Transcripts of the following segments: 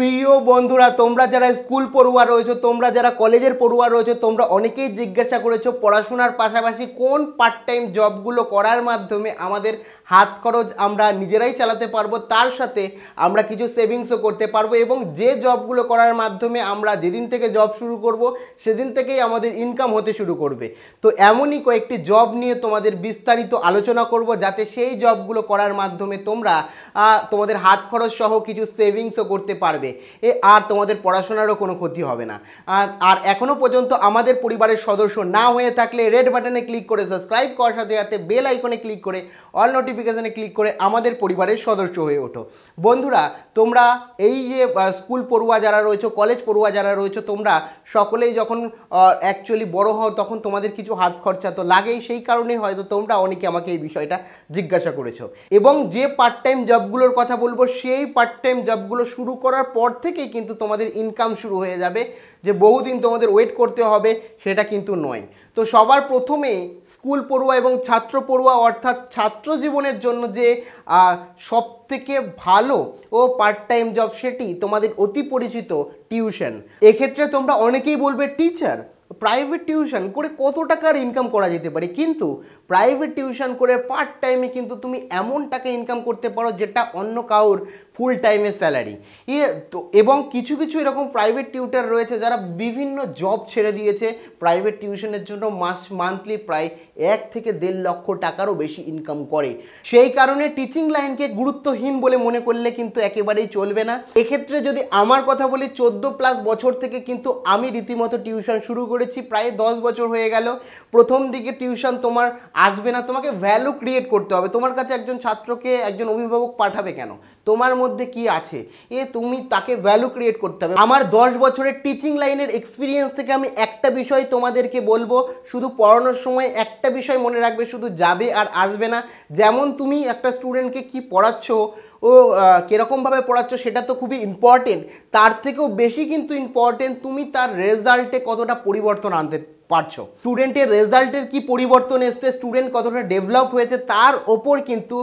প্রিয় বন্ধুরা তোমরা যারা স্কুল পড়ুয়া রয়েছো তোমরা যারা কলেজের পড়ুয়া রয়েছো তোমরা অনেকেই জিজ্ঞাসা করেছো পড়াশোনার পাশাপাশি কোন পার্ট টাইম জবগুলো করার মাধ্যমে আমাদের হাত খরচ আমরা নিজেরাই চালাতে পারবো তার সাথে আমরা কিছু সেভিংসও করতে পারবো এবং যে জবগুলো করার মাধ্যমে আমরা যেদিন থেকে জব শুরু করব সেদিন থেকেই আমাদের ইনকাম হতে শুরু করবে তো এমনই কয়েকটি জব নিয়ে তোমাদের বিস্তারিত আলোচনা করব যাতে সেই জবগুলো করার মাধ্যমে তোমরা তোমাদের হাত খরচ সহ কিছু সেভিংসও করতে পারবে এ আর তোমাদের পড়াশোনারও কোনো ক্ষতি হবে না আর এখনও পর্যন্ত আমাদের পরিবারের সদস্য না হয়ে থাকলে রেড বাটনে ক্লিক করে সাবস্ক্রাইব করার সাথে সাথে বেল আইকনে ক্লিক করে অল নোটিফিক নোটিফিকেশানে ক্লিক করে আমাদের পরিবারের সদস্য হয়ে ওঠো বন্ধুরা তোমরা এই যে স্কুল পড়ুয়া যারা রয়েছে কলেজ পড়ুয়া যারা রয়েছে তোমরা সকলেই যখন অ্যাকচুয়ালি বড় হও তখন তোমাদের কিছু হাত খরচা তো লাগেই সেই কারণেই হয়তো তোমরা অনেকে আমাকে এই বিষয়টা জিজ্ঞাসা করেছো এবং যে পার্ট টাইম জবগুলোর কথা বলবো সেই পার্ট টাইম জবগুলো শুরু করার পর থেকেই কিন্তু তোমাদের ইনকাম শুরু হয়ে যাবে যে বহুদিন তোমাদের ওয়েট করতে হবে সেটা কিন্তু নয় তো সবার প্রথমে স্কুল পড়ুয়া এবং ছাত্র পড়ুয়া অর্থাৎ ছাত্র জীবনের জন্য যে সবথেকে ভালো ও পার্ট টাইম জব সেটি তোমাদের অতি পরিচিত টিউশন এক্ষেত্রে তোমরা অনেকেই বলবে টিচার প্রাইভেট টিউশন করে কত টাকার ইনকাম করা যেতে পারে কিন্তু প্রাইভেট টিউশন করে পার্ট টাইমে কিন্তু তুমি এমন টাকা ইনকাম করতে পারো যেটা অন্য কাউর ফুল টাইমের স্যালারি ইয়ে তো এবং কিছু কিছু এরকম প্রাইভেট টিউটার রয়েছে যারা বিভিন্ন জব ছেড়ে দিয়েছে প্রাইভেট টিউশনের জন্য মাস মান্থলি প্রায় এক থেকে দেড় লক্ষ টাকারও বেশি ইনকাম করে সেই কারণে টিচিং লাইনকে গুরুত্বহীন বলে মনে করলে কিন্তু একেবারেই চলবে না এক্ষেত্রে যদি আমার কথা বলি চোদ্দো প্লাস বছর থেকে কিন্তু আমি রীতিমতো টিউশন শুরু করেছি প্রায় দশ বছর হয়ে গেল প্রথম দিকে টিউশন তোমার আসবে না তোমাকে ভ্যালু ক্রিয়েট করতে হবে তোমার কাছে একজন ছাত্রকে একজন অভিভাবক পাঠাবে কেন তোমার মধ্যে মধ্যে কি আছে এ তুমি তাকে ভ্যালু ক্রিয়েট করতে হবে আমার দশ বছরের টিচিং লাইনের এক্সপিরিয়েন্স থেকে আমি একটা বিষয় তোমাদেরকে বলবো শুধু পড়ানোর সময় একটা বিষয় মনে রাখবে শুধু যাবে আর আসবে না যেমন তুমি একটা স্টুডেন্টকে কি পড়াচ্ছ ও কীরকমভাবে পড়াচ্ছ সেটা তো খুবই ইম্পর্টেন্ট তার থেকেও বেশি কিন্তু ইম্পর্টেন্ট তুমি তার রেজাল্টে কতটা পরিবর্তন আনতে পারছো স্টুডেন্টের রেজাল্টের কি পরিবর্তন এসছে স্টুডেন্ট কতটা ডেভেলপ হয়েছে তার ওপর কিন্তু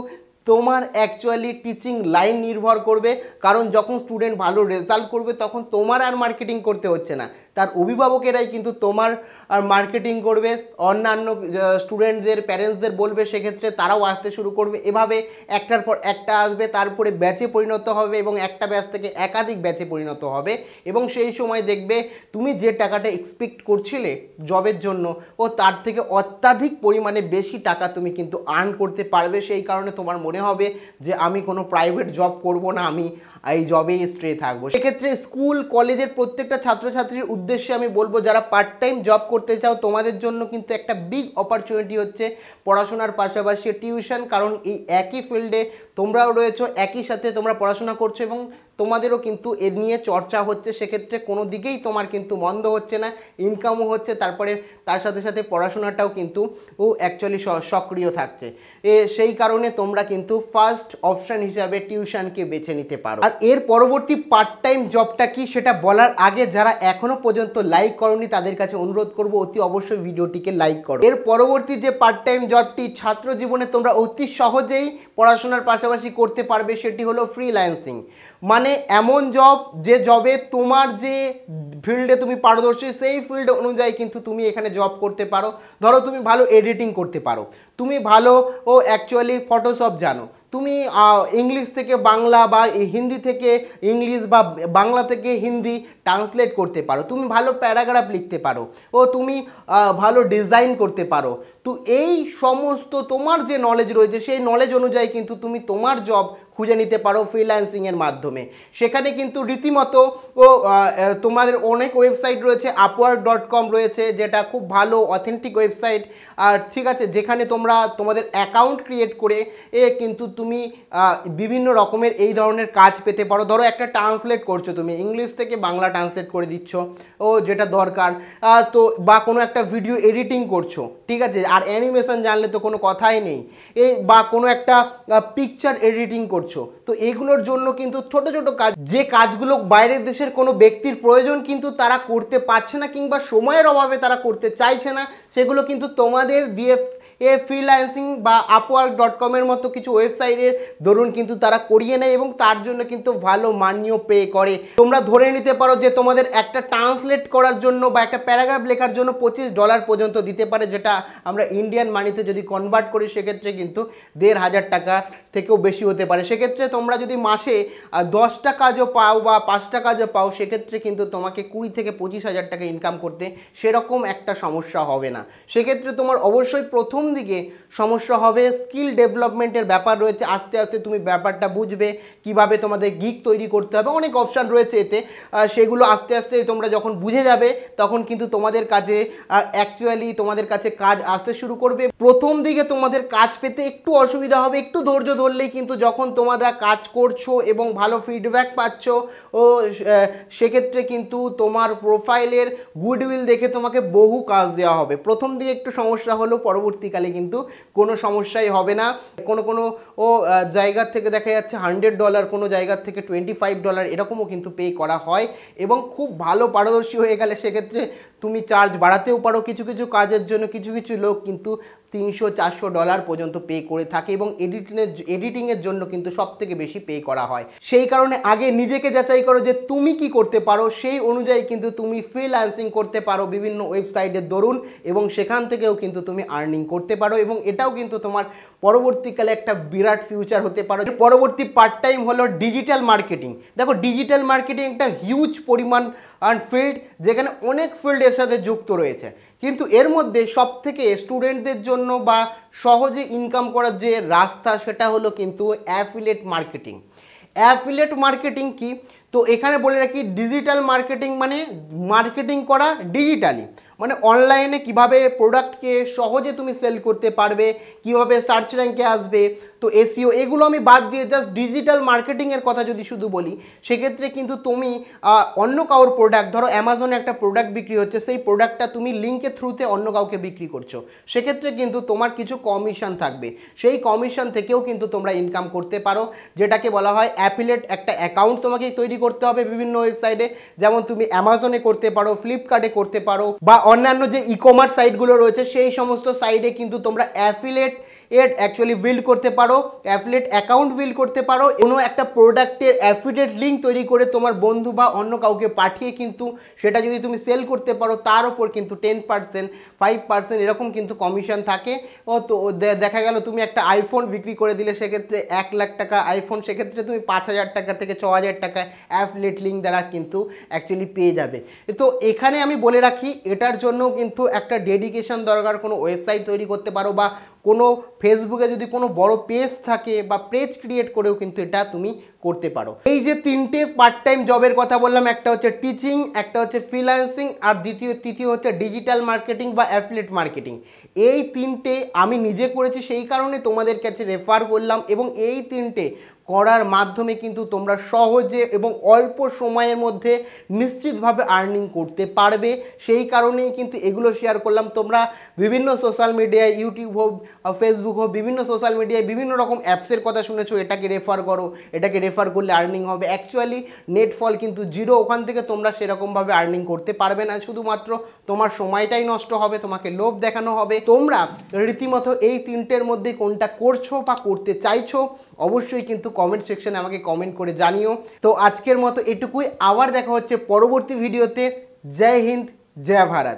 তোমার অ্যাকচুয়ালি টিচিং লাইন নির্ভর করবে কারণ যখন স্টুডেন্ট ভালো রেজাল্ট করবে তখন তোমার আর মার্কেটিং করতে হচ্ছে না তার অভিভাবকেরাই কিন্তু তোমার আর মার্কেটিং করবে অন্যান্য স্টুডেন্টদের প্যারেন্টসদের বলবে সেক্ষেত্রে তারাও আসতে শুরু করবে এভাবে একটার পর একটা আসবে তারপরে ব্যাচে পরিণত হবে এবং একটা ব্যাচ থেকে একাধিক ব্যাচে পরিণত হবে এবং সেই সময় দেখবে তুমি যে টাকাটা এক্সপেক্ট করছিলে জবের জন্য ও তার থেকে অত্যাধিক পরিমাণে বেশি টাকা তুমি কিন্তু আর্ন করতে পারবে সেই কারণে তোমার মনে হবে যে আমি কোনো প্রাইভেট জব করব না আমি এই জবেই স্ট্রে থাকবো সেক্ষেত্রে স্কুল কলেজের প্রত্যেকটা ছাত্রছাত্রীর উদ্যোগ উদ্দেশ্যে আমি বলবো যারা পার্ট টাইম জব করতে চাও তোমাদের জন্য কিন্তু একটা বিগ অপরচুনিটি হচ্ছে পড়াশোনার পাশাপাশি টিউশন কারণ এই একই ফিল্ডে তোমরাও রয়েছো একই সাথে তোমরা পড়াশোনা করছো এবং তোমাদেরও কিন্তু এ নিয়ে চর্চা হচ্ছে সেক্ষেত্রে কোনো দিকেই তোমার কিন্তু মন্দ হচ্ছে না ইনকামও হচ্ছে তারপরে তার সাথে সাথে পড়াশোনাটাও কিন্তু ও অ্যাকচুয়ালি সক্রিয় থাকছে এ সেই কারণে তোমরা কিন্তু ফার্স্ট অপশান হিসাবে টিউশনকে বেছে নিতে পারো আর এর পরবর্তী পার্ট টাইম জবটা কি সেটা বলার আগে যারা এখনও পর্যন্ত লাইক করনি তাদের কাছে অনুরোধ করব অতি অবশ্যই ভিডিওটিকে লাইক করো এর পরবর্তী যে পার্ট টাইম জবটি ছাত্র জীবনে তোমরা অতি সহজেই পড়াশোনার পাশাপাশি করতে পারবে সেটি হলো ফ্রিল্যান্সিং মানে এমন জব যে জবে তোমার যে ফিল্ডে তুমি পারদর্শী সেই ফিল্ড অনুযায়ী কিন্তু তুমি এখানে জব করতে পারো ধরো তুমি ভালো এডিটিং করতে পারো তুমি ভালো ও অ্যাকচুয়ালি ফটোশপ জানো তুমি ইংলিশ থেকে বাংলা বা হিন্দি থেকে ইংলিশ বা বাংলা থেকে হিন্দি ট্রান্সলেট করতে পারো তুমি ভালো প্যারাগ্রাফ লিখতে পারো ও তুমি ভালো ডিজাইন করতে পারো তো এই সমস্ত তোমার যে নলেজ রয়েছে সেই নলেজ অনুযায়ী কিন্তু তুমি তোমার জব খুঁজে নিতে পারো ফ্রিল্যান্সিংয়ের মাধ্যমে সেখানে কিন্তু রীতিমতো ও তোমাদের অনেক ওয়েবসাইট রয়েছে আপওয়ার্ক ডট কম রয়েছে যেটা খুব ভালো অথেন্টিক ওয়েবসাইট আর ঠিক আছে যেখানে তোমরা তোমরা তোমাদের অ্যাকাউন্ট ক্রিয়েট করে এ কিন্তু তুমি বিভিন্ন রকমের এই ধরনের কাজ পেতে পারো ধরো একটা ট্রান্সলেট করছো তুমি ইংলিশ থেকে বাংলা ট্রান্সলেট করে দিচ্ছ ও যেটা দরকার তো বা কোনো একটা ভিডিও এডিটিং করছো ঠিক আছে আর অ্যানিমেশন জানলে তো কোনো কথাই নেই এই বা কোনো একটা পিকচার এডিটিং করছো তো এগুলোর জন্য কিন্তু ছোট ছোট কাজ যে কাজগুলো বাইরের দেশের কোনো ব্যক্তির প্রয়োজন কিন্তু তারা করতে পারছে না কিংবা সময়ের অভাবে তারা করতে চাইছে না সেগুলো কিন্তু তোমাদের দিয়ে এ ফ্রিল্যান্সিং বা আপওয়ার্ক ডট কমের মতো কিছু ওয়েবসাইটের ধরুন কিন্তু তারা করিয়ে নেয় এবং তার জন্য কিন্তু ভালো মানিও পে করে তোমরা ধরে নিতে পারো যে তোমাদের একটা ট্রান্সলেট করার জন্য বা একটা প্যারাগ্রাফ লেখার জন্য পঁচিশ ডলার পর্যন্ত দিতে পারে যেটা আমরা ইন্ডিয়ান মানিতে যদি কনভার্ট করি সেক্ষেত্রে কিন্তু দেড় হাজার টাকা থেকেও বেশি হতে পারে সেক্ষেত্রে তোমরা যদি মাসে দশটা কাজও পাও বা পাঁচটা কাজও পাও সেক্ষেত্রে কিন্তু তোমাকে কুড়ি থেকে পঁচিশ হাজার টাকা ইনকাম করতে সেরকম একটা সমস্যা হবে না সেক্ষেত্রে তোমার অবশ্যই প্রথম দিকে সমস্যা হবে স্কিল ডেভেলপমেন্টের ব্যাপার রয়েছে আস্তে আস্তে তুমি ব্যাপারটা বুঝবে কিভাবে তোমাদের গিক তৈরি করতে হবে অনেক অপশান রয়েছে এতে সেগুলো আস্তে আস্তে তোমরা যখন বুঝে যাবে তখন কিন্তু তোমাদের কাজে অ্যাকচুয়ালি তোমাদের কাছে কাজ আসতে শুরু করবে প্রথম দিকে তোমাদের কাজ পেতে একটু অসুবিধা হবে একটু ধৈর্য ধরলেই কিন্তু যখন তোমরা কাজ করছো এবং ভালো ফিডব্যাক পাচ্ছ ও সেক্ষেত্রে কিন্তু তোমার প্রোফাইলের গুডউইল দেখে তোমাকে বহু কাজ দেওয়া হবে প্রথম দিকে একটু সমস্যা হলো পরবর্তীকালে শীতকালে কিন্তু কোনো সমস্যাই হবে না কোনো কোনো ও জায়গার থেকে দেখা যাচ্ছে হান্ড্রেড ডলার কোনো জায়গার থেকে টোয়েন্টি ফাইভ ডলার এরকমও কিন্তু পে করা হয় এবং খুব ভালো পারদর্শী হয়ে গেলে সেক্ষেত্রে তুমি চার্জ বাড়াতেও পারো কিছু কিছু কাজের জন্য কিছু কিছু লোক কিন্তু তিনশো চারশো ডলার পর্যন্ত পে করে থাকে এবং এডিটিংয়ের এডিটিংয়ের জন্য কিন্তু সব থেকে বেশি পে করা হয় সেই কারণে আগে নিজেকে যাচাই করো যে তুমি কি করতে পারো সেই অনুযায়ী কিন্তু তুমি ফ্রিল্যান্সিং করতে পারো বিভিন্ন ওয়েবসাইটের দরুন এবং সেখান থেকেও কিন্তু তুমি আর্নিং করতে পারো এবং এটাও কিন্তু তোমার পরবর্তীকালে একটা বিরাট ফিউচার হতে পারো পরবর্তী পার্ট টাইম হলো ডিজিটাল মার্কেটিং দেখো ডিজিটাল মার্কেটিং একটা হিউজ পরিমাণ অ্যান্ড ফিল্ড যেখানে অনেক ফিল্ড এর সাথে যুক্ত রয়েছে কিন্তু এর মধ্যে সব থেকে স্টুডেন্টদের জন্য বা সহজে ইনকাম করার যে রাস্তা সেটা হলো কিন্তু অ্যাফিলেট মার্কেটিং অ্যাফিলেট মার্কেটিং কি তো এখানে বলে রাখি ডিজিটাল মার্কেটিং মানে মার্কেটিং করা ডিজিটালি মানে অনলাইনে কিভাবে প্রোডাক্টকে সহজে তুমি সেল করতে পারবে কিভাবে সার্চ র্যাঙ্কে আসবে তো এসিও e এগুলো আমি বাদ দিয়ে জাস্ট ডিজিটাল মার্কেটিংয়ের কথা যদি শুধু বলি সেক্ষেত্রে কিন্তু তুমি অন্য কাউর প্রোডাক্ট ধরো অ্যামাজনে একটা প্রোডাক্ট বিক্রি হচ্ছে সেই প্রোডাক্টটা তুমি লিঙ্কের থ্রুতে অন্য কাউকে বিক্রি করছো সেক্ষেত্রে কিন্তু তোমার কিছু কমিশন থাকবে সেই কমিশন থেকেও কিন্তু তোমরা ইনকাম করতে পারো যেটাকে বলা হয় অ্যাপিলেট একটা অ্যাকাউন্ট তোমাকে তৈরি করতে হবে বিভিন্ন ওয়েবসাইটে যেমন তুমি অ্যামাজনে করতে পারো ফ্লিপকার্টে করতে পারো বা অন্যান্য যে ই কমার্স সাইটগুলো রয়েছে সেই সমস্ত সাইটে কিন্তু তোমরা অ্যাফিলেট এর অ্যাকচুয়ালি বিল্ড করতে পারো অ্যাফিলেট অ্যাকাউন্ট বিল্ড করতে পারো কোনো একটা প্রোডাক্টের অ্যাফিলেট লিঙ্ক তৈরি করে তোমার বন্ধু বা অন্য কাউকে পাঠিয়ে কিন্তু সেটা যদি তুমি সেল করতে পারো তার ওপর কিন্তু টেন পার্সেন্ট ফাইভ পার্সেন্ট এরকম কিন্তু কমিশন থাকে ও তো দেখা গেল তুমি একটা আইফোন বিক্রি করে দিলে সেক্ষেত্রে এক লাখ টাকা আইফোন সেক্ষেত্রে তুমি পাঁচ হাজার টাকা থেকে ছ হাজার টাকা অ্যাফলেট লিঙ্ক দ্বারা কিন্তু অ্যাকচুয়ালি পেয়ে যাবে তো এখানে আমি বলে রাখি এটার জন্য কিন্তু একটা ডেডিকেশন দরকার কোনো ওয়েবসাইট তৈরি করতে পারো বা কোনো ফেসবুকে যদি কোনো বড় পেজ থাকে বা পেজ ক্রিয়েট করেও কিন্তু এটা তুমি করতে পারো এই যে তিনটে পার্ট টাইম জবের কথা বললাম একটা হচ্ছে টিচিং একটা হচ্ছে ফ্রিল্যান্সিং আর দ্বিতীয় তৃতীয় হচ্ছে ডিজিটাল মার্কেটিং বা অ্যাফিলেট মার্কেটিং এই তিনটে আমি নিজে করেছি সেই কারণে তোমাদের কাছে রেফার করলাম এবং এই তিনটে করার মাধ্যমে কিন্তু তোমরা সহজে এবং অল্প সময়ের মধ্যে নিশ্চিতভাবে আর্নিং করতে পারবে সেই কারণেই কিন্তু এগুলো শেয়ার করলাম তোমরা বিভিন্ন সোশ্যাল মিডিয়ায় ইউটিউব হোক ফেসবুক হোক বিভিন্ন সোশ্যাল মিডিয়ায় বিভিন্ন রকম অ্যাপসের কথা শুনেছো এটাকে রেফার করো এটাকে রেফার করলে আর্নিং হবে অ্যাকচুয়ালি নেটফল কিন্তু জিরো ওখান থেকে তোমরা সেরকমভাবে আর্নিং করতে পারবে না শুধুমাত্র তোমার সময়টাই নষ্ট হবে তোমাকে লোভ দেখানো হবে তোমরা রীতিমতো এই তিনটের মধ্যে কোনটা করছো বা করতে চাইছো অবশ্যই কিন্তু কমেন্ট সেকশনে আমাকে কমেন্ট করে জানিও তো আজকের মতো এটুকুই আবার দেখা হচ্ছে পরবর্তী ভিডিওতে জয় হিন্দ জয় ভারত